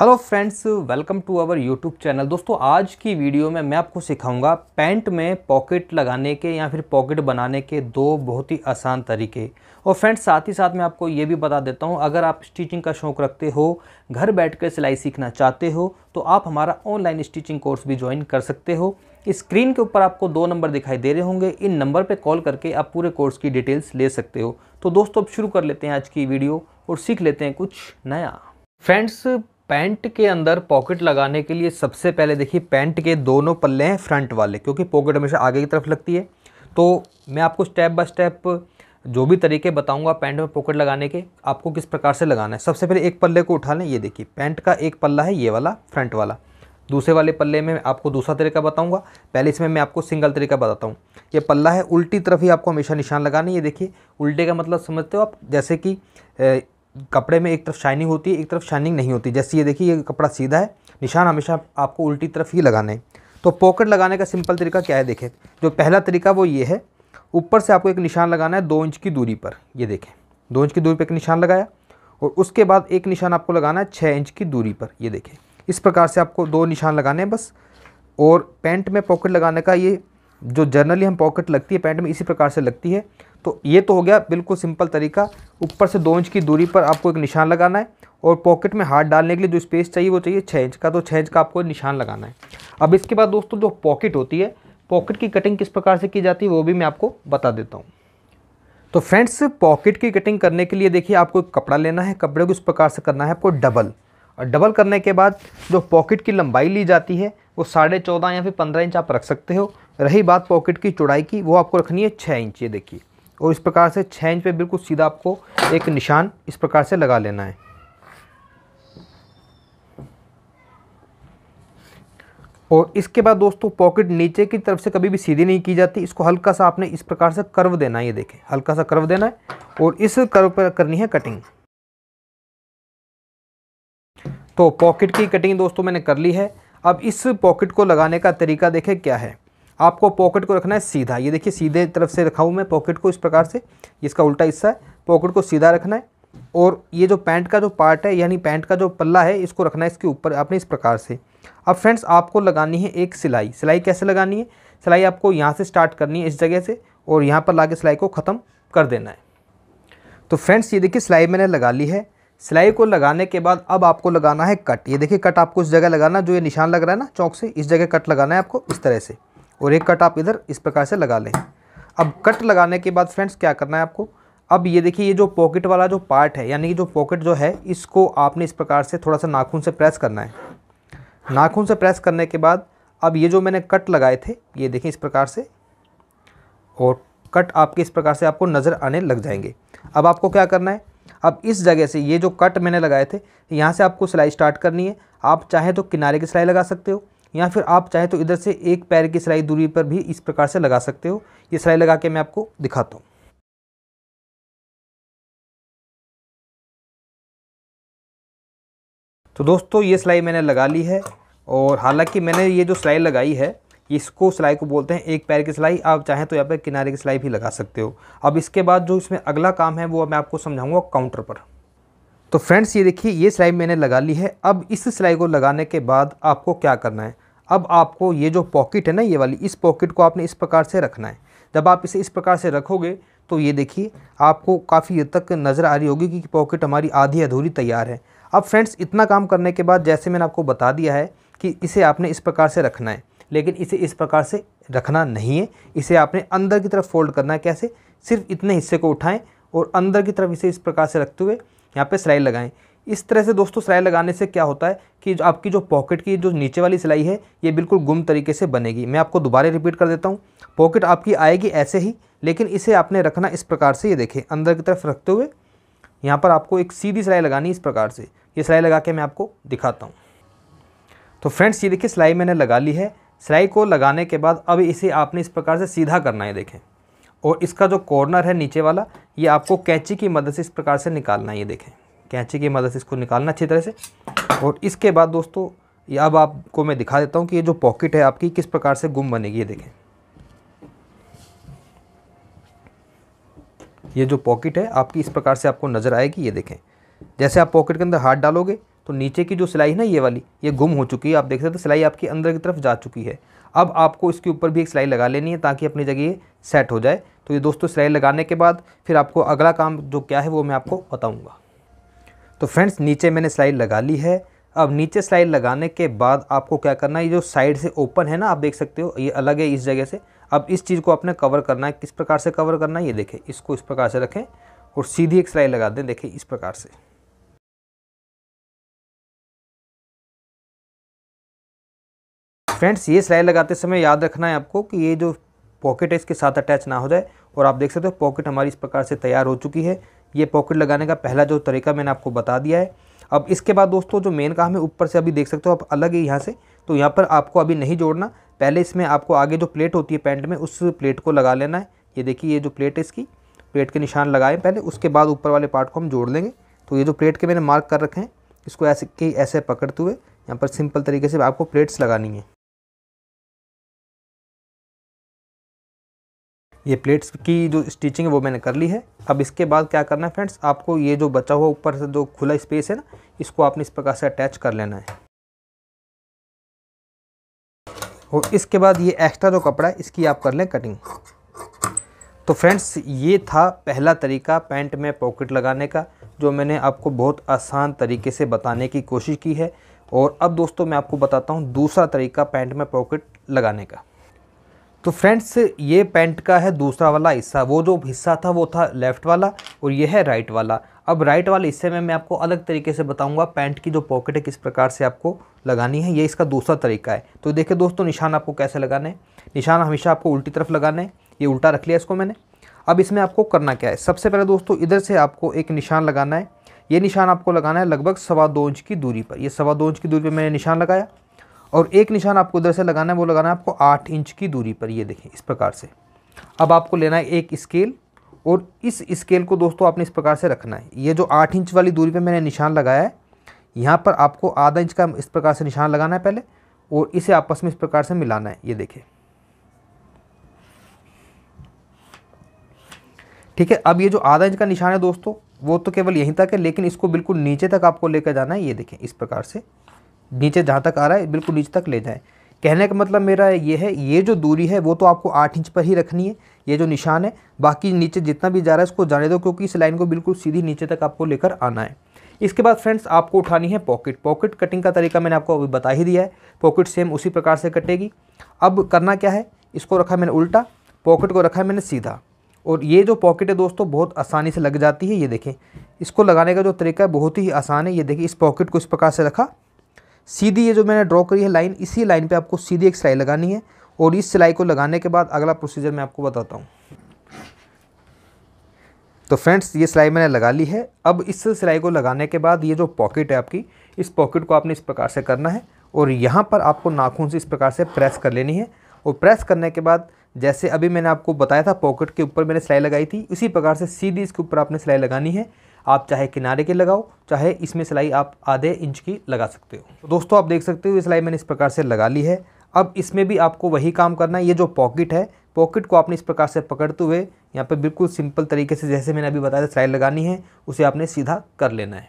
hello friends welcome to our YouTube channel दोस्तों आज की वीडियो में मैं आपको सिखाऊंगा पैंट में पॉकेट लगाने के या फिर पॉकेट बनाने के दो बहुत ही आसान तरीके और फ्रेंड्स साथ ही साथ मैं आपको ये भी बता देता हूँ अगर आप स्टिचिंग का शौक रखते हो घर बैठकर सिलाई सीखना चाहते हो तो आप हमारा ऑनलाइन स्टिचिंग कोर्स भी ज्वाइन कर सकते हो स्क्रीन के ऊपर आपको दो नंबर दिखाई दे रहे होंगे इन नंबर पर कॉल करके आप पूरे कोर्स की डिटेल्स ले सकते हो तो दोस्तों अब शुरू कर लेते हैं आज की वीडियो और सीख लेते हैं कुछ नया फ्रेंड्स पैंट के अंदर पॉकेट लगाने के लिए सबसे पहले देखिए पैंट के दोनों पल्ले हैं फ्रंट वाले क्योंकि पॉकेट हमेशा आगे की तरफ लगती है तो मैं आपको स्टेप बाय स्टेप जो भी तरीके बताऊंगा पैंट में पॉकेट लगाने के आपको किस प्रकार से लगाना है सबसे पहले एक पल्ले को उठा लें ये देखिए पैंट का एक पल्ला है ये वाला फ्रंट वाला दूसरे वाले पल्ले में आपको दूसरा तरीका बताऊँगा पहले इसमें मैं आपको सिंगल तरीका बताता हूँ ये पल्ला है उल्टी तरफ ही आपको हमेशा निशान लगाना है ये देखिए उल्टे का मतलब समझते हो आप जैसे कि कपड़े में एक तरफ शाइनिंग होती है एक तरफ शाइनिंग नहीं होती जैसे ये देखिए ये कपड़ा सीधा है निशान हमेशा आपको उल्टी तरफ ही लगाना है तो पॉकेट लगाने का सिंपल तरीका क्या है देखें जो पहला तरीका वो ये है ऊपर से आपको एक निशान लगाना है दो इंच की दूरी पर ये देखें दो इंच की दूरी पर एक निशान लगाया और उसके बाद एक निशान आपको लगाना है छः इंच की दूरी पर ये देखें इस प्रकार से आपको दो निशान लगाने हैं बस और पैंट में पॉकेट लगाने का ये जो जनरली हम पॉकेट लगती है पैंट में इसी प्रकार से लगती है तो ये तो हो गया बिल्कुल सिंपल तरीका ऊपर से दो इंच की दूरी पर आपको एक निशान लगाना है और पॉकेट में हाथ डालने के लिए जो स्पेस चाहिए वो चाहिए छः इंच का तो छः इंच का आपको निशान लगाना है अब इसके बाद दोस्तों जो पॉकेट होती है पॉकेट की कटिंग किस प्रकार से की जाती है वो भी मैं आपको बता देता हूँ तो फ्रेंड्स पॉकेट की कटिंग करने के लिए देखिए आपको कपड़ा लेना है कपड़े को इस प्रकार से करना है आपको डबल और डबल करने के बाद जो पॉकेट की लंबाई ली जाती है वो साढ़े चौदह या फिर पंद्रह इंच आप रख सकते हो रही बात पॉकेट की चौड़ाई की वो आपको रखनी है छः इंच ये देखिए और इस प्रकार से छः इंच पे बिल्कुल सीधा आपको एक निशान इस प्रकार से लगा लेना है और इसके बाद दोस्तों पॉकेट नीचे की तरफ से कभी भी सीधी नहीं की जाती इसको हल्का सा आपने इस प्रकार से कर्व देना है ये देखें हल्का सा कर्व देना है और इस कर्व पर करनी है कटिंग तो पॉकेट की कटिंग दोस्तों मैंने कर ली है अब इस पॉकेट को लगाने का तरीका देखें क्या है आपको पॉकेट को रखना है सीधा ये देखिए सीधे तरफ से रखा हूँ मैं पॉकेट को इस प्रकार से इसका उल्टा हिस्सा है पॉकेट को सीधा रखना है और ये जो पैंट का जो पार्ट है यानी पैंट का जो पल्ला है इसको रखना है इसके ऊपर आपने इस प्रकार से अब फ्रेंड्स आपको लगानी है एक सिलाई सिलाई कैसे लगानी है सिलाई आपको यहाँ से स्टार्ट करनी है इस जगह से और यहाँ पर ला सिलाई को ख़त्म कर देना है तो फ्रेंड्स ये देखिए सिलाई मैंने लगा ली है सिलाई को लगाने के बाद अब आपको लगाना है कट ये देखिए कट आपको इस जगह लगाना जो ये निशान लग रहा है ना चौक से इस जगह कट लगाना है आपको इस तरह से और एक कट आप इधर इस प्रकार से लगा लें अब कट लगाने के बाद फ्रेंड्स क्या करना है आपको अब ये देखिए ये जो पॉकेट वाला जो पार्ट है यानी कि जो पॉकेट जो है इसको आपने इस प्रकार से थोड़ा सा नाखून से प्रेस करना है नाखून से प्रेस करने के बाद अब ये जो मैंने कट लगाए थे ये देखें इस प्रकार से और कट आपके इस प्रकार से आपको नज़र आने लग जाएंगे अब आपको क्या करना है अब इस जगह से ये जो कट मैंने लगाए थे यहाँ से आपको सिलाई स्टार्ट करनी है आप चाहें तो किनारे की सिलाई लगा सकते हो या फिर आप चाहे तो इधर से एक पैर की सिलाई दूरी पर भी इस प्रकार से लगा सकते हो ये सिलाई लगा के मैं आपको दिखाता हूँ तो दोस्तों ये सिलाई मैंने लगा ली है और हालांकि मैंने ये जो सिलाई लगाई है इसको सिलाई को बोलते हैं एक पैर की सिलाई आप चाहें तो यहाँ पर किनारे की सिलाई भी लगा सकते हो अब इसके बाद जो इसमें अगला काम है वो मैं आपको समझाऊंगा काउंटर पर तो फ्रेंड्स ये देखिए ये सिलाई मैंने लगा ली है अब इस सिलाई को लगाने के बाद आपको क्या करना है अब आपको ये जो पॉकेट है ना ये वाली इस पॉकेट को आपने इस प्रकार से रखना है जब आप इसे इस प्रकार से रखोगे तो ये देखिए आपको काफ़ी हद तक नज़र आ रही होगी कि पॉकेट हमारी आधी अधूरी तैयार है अब फ्रेंड्स इतना काम करने के बाद जैसे मैंने आपको बता दिया है कि इसे आपने इस प्रकार से रखना है लेकिन इसे इस प्रकार से रखना नहीं है इसे आपने अंदर की तरफ फोल्ड करना है कैसे सिर्फ इतने हिस्से को उठाएं और अंदर की तरफ इसे इस प्रकार से रखते हुए यहाँ पे सिलाई लगाएं इस तरह से दोस्तों सिलाई लगाने से क्या होता है कि जो आपकी जो पॉकेट की जो नीचे वाली सिलाई है ये बिल्कुल गुम तरीके से बनेगी मैं आपको दोबारा रिपीट कर देता हूँ पॉकेट आपकी आएगी ऐसे ही लेकिन इसे आपने रखना इस प्रकार से ये देखें अंदर की तरफ रखते हुए यहाँ पर आपको एक सीधी सिलाई लगानी इस प्रकार से ये सिलाई लगा के मैं आपको दिखाता हूँ तो फ्रेंड्स ये देखिए सिलाई मैंने लगा ली है सिलाई को लगाने के बाद अब इसे आपने इस प्रकार से सीधा करना है देखें और इसका जो कॉर्नर है नीचे वाला ये आपको कैंची की मदद से इस प्रकार से निकालना है ये देखें कैंची की मदद से इसको निकालना अच्छी तरह से और इसके बाद दोस्तों ये अब आपको मैं दिखा देता हूँ कि ये जो पॉकेट है आपकी किस प्रकार से गुम बनेगी ये देखें ये जो पॉकेट है आपकी इस प्रकार से आपको नज़र आएगी ये देखें जैसे आप पॉकेट के अंदर हाथ डालोगे तो नीचे की जो सिलाई है ना ये वाली ये गुम हो चुकी है आप देख सकते हो तो सिलाई आपकी अंदर की तरफ जा चुकी है अब आपको इसके ऊपर भी एक सिलाई लगा लेनी है ताकि अपनी जगह सेट हो जाए तो ये दोस्तों सिलाई लगाने के बाद फिर आपको अगला काम जो क्या है वो मैं आपको बताऊँगा तो फ्रेंड्स नीचे मैंने सिलाई लगा ली है अब नीचे सिलाई लगाने के बाद आपको क्या करना है ये जो साइड से ओपन है ना आप देख सकते हो ये अलग है इस जगह से अब इस चीज़ को आपने कवर करना है किस प्रकार से कवर करना है ये देखें इसको इस प्रकार से रखें और सीधी एक सिलाई लगा दें देखें इस प्रकार से फ्रेंड्स ये सिलाई लगाते समय याद रखना है आपको कि ये जो पॉकेट है इसके साथ अटैच ना हो जाए और आप देख सकते हो पॉकेट हमारी इस प्रकार से तैयार हो चुकी है ये पॉकेट लगाने का पहला जो तरीका मैंने आपको बता दिया है अब इसके बाद दोस्तों जो मेन काम है ऊपर से अभी देख सकते हो आप अलग है यहाँ से तो यहाँ पर आपको अभी नहीं जोड़ना पहले इसमें आपको आगे जो प्लेट होती है पैंट में उस प्लेट को लगा लेना है ये देखिए ये जो प्लेट है इसकी प्लेट के निशान लगाए पहले उसके बाद ऊपर वाले पार्ट को हम जोड़ लेंगे तो ये जो प्लेट के मैंने मार्क कर रखे हैं इसको ऐसे के ऐसे पकड़ते हुए यहाँ पर सिंपल तरीके से आपको प्लेट्स लगानी है ये प्लेट्स की जो स्टिचिंग है वो मैंने कर ली है अब इसके बाद क्या करना है फ्रेंड्स आपको ये जो बचा हुआ ऊपर से जो खुला स्पेस है ना इसको आपने इस प्रकार से अटैच कर लेना है और इसके बाद ये एक्स्ट्रा जो कपड़ा है इसकी आप कर लें कटिंग तो फ्रेंड्स ये था पहला तरीका पैंट में पॉकेट लगाने का जो मैंने आपको बहुत आसान तरीके से बताने की कोशिश की है और अब दोस्तों मैं आपको बताता हूँ दूसरा तरीका पैंट में पॉकेट लगाने का तो फ्रेंड्स ये पैंट का है दूसरा वाला हिस्सा वो जो हिस्सा था वो था लेफ़्ट वाला और ये है राइट वाला अब राइट वाले हिस्से में मैं आपको अलग तरीके से बताऊंगा पैंट की जो पॉकेट है किस प्रकार से आपको लगानी है ये इसका दूसरा तरीका है तो देखिए दोस्तों निशान आपको कैसे लगाने निशान हमेशा आपको उल्टी तरफ लगाना है ये उल्टा रख लिया इसको मैंने अब इसमें आपको करना क्या है सबसे पहले दोस्तों इधर से आपको एक निशान लगाना है ये निशान आपको लगाना है लगभग सवा दो इंच की दूरी पर यह सवा दो इंच की दूरी पर मैंने निशान लगाया और एक निशान आपको उधर से लगाना है वो लगाना है आपको आठ इंच की दूरी पर ये देखें इस प्रकार से अब आपको लेना है एक स्केल और इस स्केल को दोस्तों आपने इस प्रकार से रखना है ये जो आठ इंच वाली दूरी पर मैंने निशान लगाया है यहाँ पर आपको आधा इंच का इस प्रकार से निशान लगाना है पहले और इसे आपस में इस प्रकार से मिलाना है ये देखें ठीक है अब ये जो आधा इंच का निशान है दोस्तों वो तो केवल यहीं तक है लेकिन इसको बिल्कुल नीचे तक आपको लेकर जाना है ये देखें इस प्रकार से नीचे जहाँ तक आ रहा है बिल्कुल नीचे तक ले जाएँ कहने का मतलब मेरा ये है ये जो दूरी है वो तो आपको आठ इंच पर ही रखनी है ये जो निशान है बाकी नीचे जितना भी जा रहा है उसको जाने दो क्योंकि इस लाइन को बिल्कुल सीधी नीचे तक आपको लेकर आना है इसके बाद फ्रेंड्स आपको उठानी है पॉकेट पॉकेट कटिंग का तरीका मैंने आपको अभी बता ही दिया है पॉकेट सेम उसी प्रकार से कटेगी अब करना क्या है इसको रखा मैंने उल्टा पॉकेट को रखा है मैंने सीधा और ये जो पॉकेट है दोस्तों बहुत आसानी से लग जाती है ये देखें इसको लगाने का जो तरीका है बहुत ही आसान है ये देखिए इस पॉकेट को इस प्रकार से रखा सीधी ये जो मैंने ड्रॉ करी है लाइन इसी लाइन पे आपको सीधी एक सिलाई लगानी है और इस सिलाई को लगाने के बाद अगला प्रोसीजर मैं आपको बताता हूँ तो फ्रेंड्स ये सिलाई मैंने लगा ली है अब इस सिलाई को लगाने के बाद ये जो पॉकेट है आपकी इस पॉकेट को आपने इस प्रकार से करना है और यहाँ पर आपको नाखून से इस प्रकार से प्रेस कर लेनी है और प्रेस करने के बाद जैसे अभी मैंने आपको बताया था पॉकेट के ऊपर मैंने सिलाई लगाई थी उसी प्रकार से सीधी इसके ऊपर आपने सिलाई लगानी है आप चाहे किनारे के लगाओ चाहे इसमें सिलाई आप आधे इंच की लगा सकते हो तो दोस्तों आप देख सकते हो ये सिलाई मैंने इस प्रकार से लगा ली है अब इसमें भी आपको वही काम करना है ये जो पॉकेट है पॉकेट को आपने इस प्रकार से पकड़ते हुए यहाँ पर बिल्कुल सिंपल तरीके से जैसे मैंने अभी बताया था सिलाई लगानी है उसे आपने सीधा कर लेना है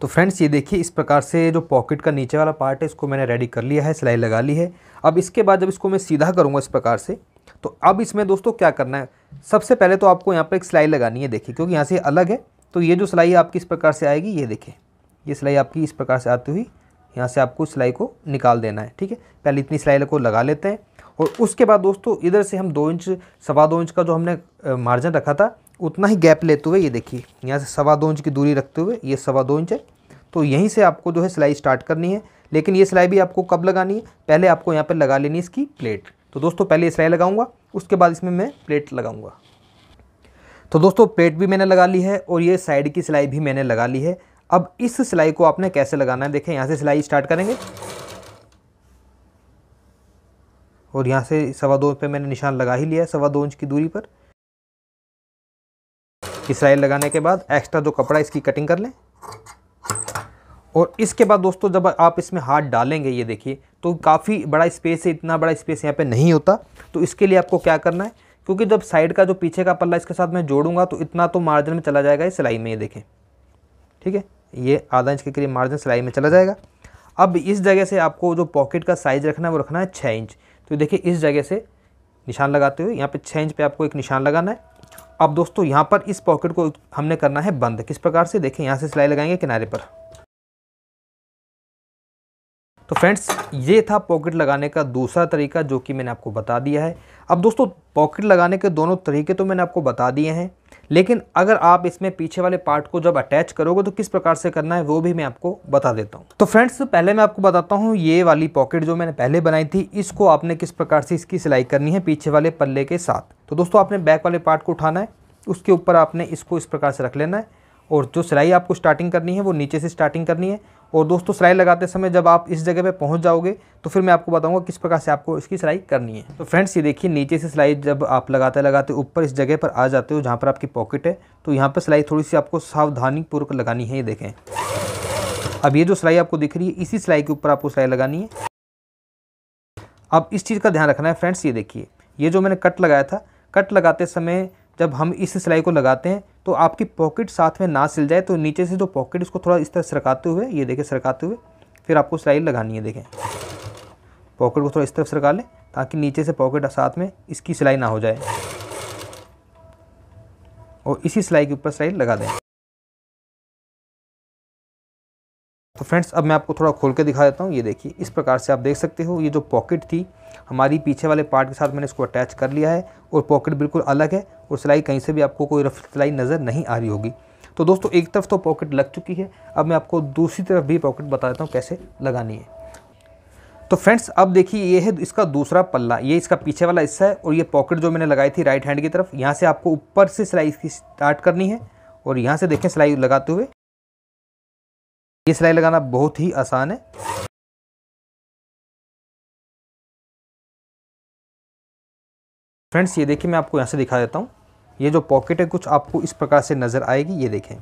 तो फ्रेंड्स ये देखिए इस प्रकार से जो पॉकेट का नीचे वाला पार्ट है इसको मैंने रेडी कर लिया है सिलाई लगा ली है अब इसके बाद जब इसको मैं सीधा करूँगा इस प्रकार से तो अब इसमें दोस्तों क्या करना है सबसे पहले तो आपको यहाँ पर एक सिलाई लगानी है देखिए क्योंकि यहाँ से अलग है तो ये जो सिलाई आपकी इस प्रकार से आएगी ये देखिए ये सिलाई आपकी इस प्रकार से आती हुई यहाँ से आपको सिलाई को निकाल देना है ठीक है पहले इतनी सिलाई को लगा लेते हैं और उसके बाद दोस्तों इधर से हम दो इंच सवा दो इंच का जो हमने मार्जिन रखा था उतना ही गैप लेते हुए ये देखिए यहाँ से सवा दो इंच की दूरी रखते हुए ये सवा दो इंच है तो यहीं से आपको जो है सिलाई स्टार्ट करनी है लेकिन ये सिलाई भी आपको कब लगानी है पहले आपको यहाँ पर लगा लेनी है इसकी प्लेट तो दोस्तों पहले सिलाई लगाऊंगा उसके बाद इसमें मैं प्लेट लगाऊंगा तो दोस्तों प्लेट भी मैंने लगा ली है और ये साइड की सिलाई भी मैंने लगा ली है अब इस सिलाई को आपने कैसे लगाना है देखें यहाँ से सिलाई स्टार्ट करेंगे और यहाँ से सवा दो पे मैंने निशान लगा ही लिया है सवा दो इंच की दूरी पर सिलाई लगाने के बाद एक्स्ट्रा जो कपड़ा इसकी कटिंग कर लें और इसके बाद दोस्तों जब आप इसमें हाथ डालेंगे ये देखिए तो काफ़ी बड़ा स्पेस है इतना बड़ा स्पेस यहाँ पे नहीं होता तो इसके लिए आपको क्या करना है क्योंकि जब साइड का जो पीछे का पल्ला इसके साथ मैं जोड़ूंगा तो इतना तो मार्जिन में चला जाएगा ये सिलाई में ये देखें ठीक है ये आधा इंच के करीब मार्जिन सिलाई में चला जाएगा अब इस जगह से आपको जो पॉकेट का साइज़ रखना है वो रखना है छः इंच तो देखिए इस जगह से निशान लगाते हुए यहाँ पर छः इंच पर आपको एक निशान लगाना है अब दोस्तों यहाँ पर इस पॉकेट को हमने करना है बंद किस प्रकार से देखें यहाँ से सिलाई लगाएंगे किनारे पर तो फ्रेंड्स ये था पॉकेट लगाने का दूसरा तरीका जो कि मैंने आपको बता दिया है अब दोस्तों पॉकेट लगाने के दोनों तरीके तो मैंने आपको बता दिए हैं लेकिन अगर आप इसमें पीछे वाले पार्ट को जब अटैच करोगे तो किस प्रकार से करना है वो भी मैं आपको बता देता हूँ तो फ्रेंड्स पहले मैं आपको बताता हूँ ये वाली पॉकेट जो मैंने पहले बनाई थी इसको आपने किस प्रकार से इसकी सिलाई करनी है पीछे वाले पल्ले के साथ तो दोस्तों आपने बैक वाले पार्ट को उठाना है उसके ऊपर आपने इसको इस प्रकार से रख लेना है और जो सिलाई आपको स्टार्टिंग करनी है वो नीचे से स्टार्टिंग करनी है और दोस्तों सिलाई लगाते समय जब आप इस जगह पे पहुंच जाओगे तो फिर मैं आपको बताऊंगा किस प्रकार से आपको इसकी सिलाई करनी है तो फ्रेंड्स ये देखिए नीचे से सिलाई जब आप लगाते लगाते ऊपर इस जगह पर आ जाते हो जहाँ पर आपकी पॉकेट है तो यहाँ पर सिलाई थोड़ी सी आपको सावधानीपूर्वक लगानी है ये देखें अब ये जो सिलाई आपको दिख रही है इसी सिलाई के ऊपर आपको सिलाई लगानी है अब इस चीज़ का ध्यान रखना है फ्रेंड्स ये देखिए ये जो मैंने कट लगाया था कट लगाते समय जब हम इस सिलाई को लगाते हैं तो आपकी पॉकेट साथ में ना सिल जाए तो नीचे से जो पॉकेट इसको थोड़ा इस तरह सरकाते हुए ये देखें सरकाते हुए फिर आपको सिलाई लगानी है देखें पॉकेट को थोड़ा इस तरफ सरका लें ताकि नीचे से पॉकेट साथ में इसकी सिलाई ना हो जाए और इसी सिलाई के ऊपर सिलाई लगा दें फ्रेंड्स अब मैं आपको थोड़ा खोल के दिखा देता हूँ ये देखिए इस प्रकार से आप देख सकते हो ये जो पॉकेट थी हमारी पीछे वाले पार्ट के साथ मैंने इसको अटैच कर लिया है और पॉकेट बिल्कुल अलग है और सिलाई कहीं से भी आपको कोई रफ सिलाई नज़र नहीं आ रही होगी तो दोस्तों एक तरफ तो पॉकेट लग चुकी है अब मैं आपको दूसरी तरफ भी पॉकेट बता देता हूँ कैसे लगानी है तो फ्रेंड्स अब देखिए ये है इसका दूसरा पल्ला ये इसका पीछे वाला हिस्सा है और ये पॉकेट जो मैंने लगाई थी राइट हैंड की तरफ यहाँ से आपको ऊपर से सिलाई इसकी स्टार्ट करनी है और यहाँ से देखें सिलाई लगाते हुए ये सिलाई लगाना बहुत ही आसान है फ्रेंड्स ये देखिए मैं आपको यहाँ से दिखा देता हूँ ये जो पॉकेट है कुछ आपको इस प्रकार से नज़र आएगी ये देखें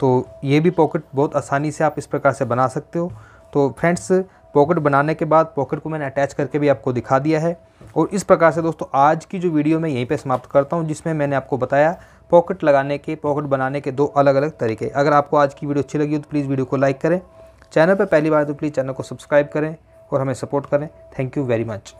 तो ये भी पॉकेट बहुत आसानी से आप इस प्रकार से बना सकते हो तो फ्रेंड्स पॉकेट बनाने के बाद पॉकेट को मैंने अटैच करके भी आपको दिखा दिया है और इस प्रकार से दोस्तों आज की जो वीडियो मैं यहीं पे समाप्त करता हूँ जिसमें मैंने आपको बताया पॉकेट लगाने के पॉकेट बनाने के दो अलग अलग तरीके अगर आपको आज की वीडियो अच्छी लगी हो तो प्लीज़ वीडियो को लाइक करें चैनल पर पहली बार तो प्लीज़ चैनल को सब्सक्राइब करें और हमें सपोर्ट करें थैंक यू वेरी मच